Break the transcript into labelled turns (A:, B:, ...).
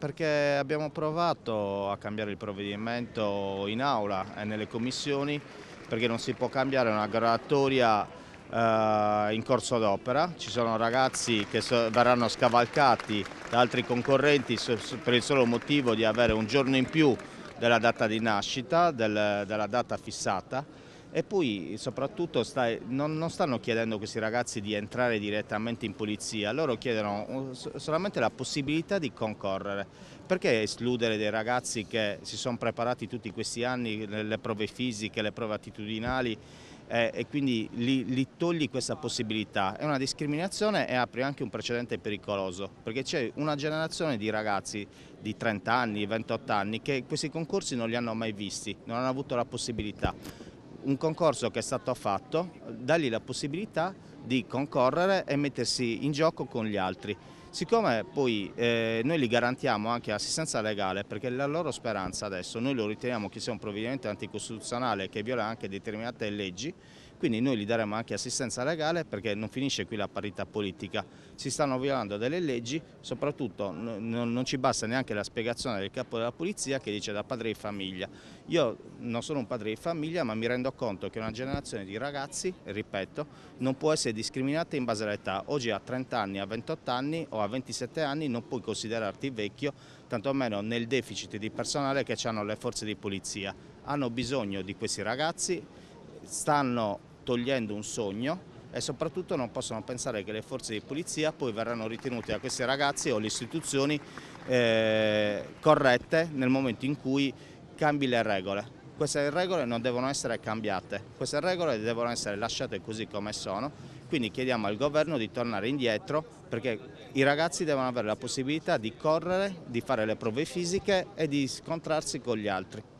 A: perché abbiamo provato a cambiare il provvedimento in aula e nelle commissioni perché non si può cambiare una graduatoria eh, in corso d'opera, ci sono ragazzi che so verranno scavalcati da altri concorrenti per il solo motivo di avere un giorno in più della data di nascita, del, della data fissata e poi soprattutto sta, non, non, stanno chiedendo a questi ragazzi di entrare direttamente in polizia, loro chiedono uh, solamente la possibilità di concorrere. Perché escludere dei ragazzi che si sono preparati tutti questi anni nelle prove fisiche, le prove attitudinali eh, e quindi li, li togli questa possibilità? È una discriminazione e apre anche un precedente pericoloso, perché c'è una generazione di ragazzi di 30 anni, 28 anni che questi concorsi non li hanno mai visti, non hanno avuto la possibilità un concorso che è stato fatto, dargli la possibilità di concorrere e mettersi in gioco con gli altri. Siccome poi eh, noi li garantiamo anche assistenza legale perché la loro speranza adesso noi lo riteniamo che sia un provvedimento anticostituzionale che viola anche determinate leggi, quindi noi gli daremo anche assistenza legale perché non finisce qui la parità politica, si stanno violando delle leggi, soprattutto non ci basta neanche la spiegazione del capo della polizia che dice da padre di famiglia. Io non sono un padre di famiglia ma mi rendo conto che una generazione di ragazzi, ripeto, non può essere discriminata in base all'età, oggi a 30 anni, a 28 anni o a 27 anni non puoi considerarti vecchio, tantomeno nel deficit di personale che hanno le forze di polizia. Hanno bisogno di questi ragazzi, stanno togliendo un sogno e soprattutto non possono pensare che le forze di polizia poi verranno ritenute da questi ragazzi o le istituzioni eh, corrette nel momento in cui cambi le regole. Queste regole non devono essere cambiate, queste regole devono essere lasciate così come sono, quindi chiediamo al governo di tornare indietro perché i ragazzi devono avere la possibilità di correre, di fare le prove fisiche e di scontrarsi con gli altri.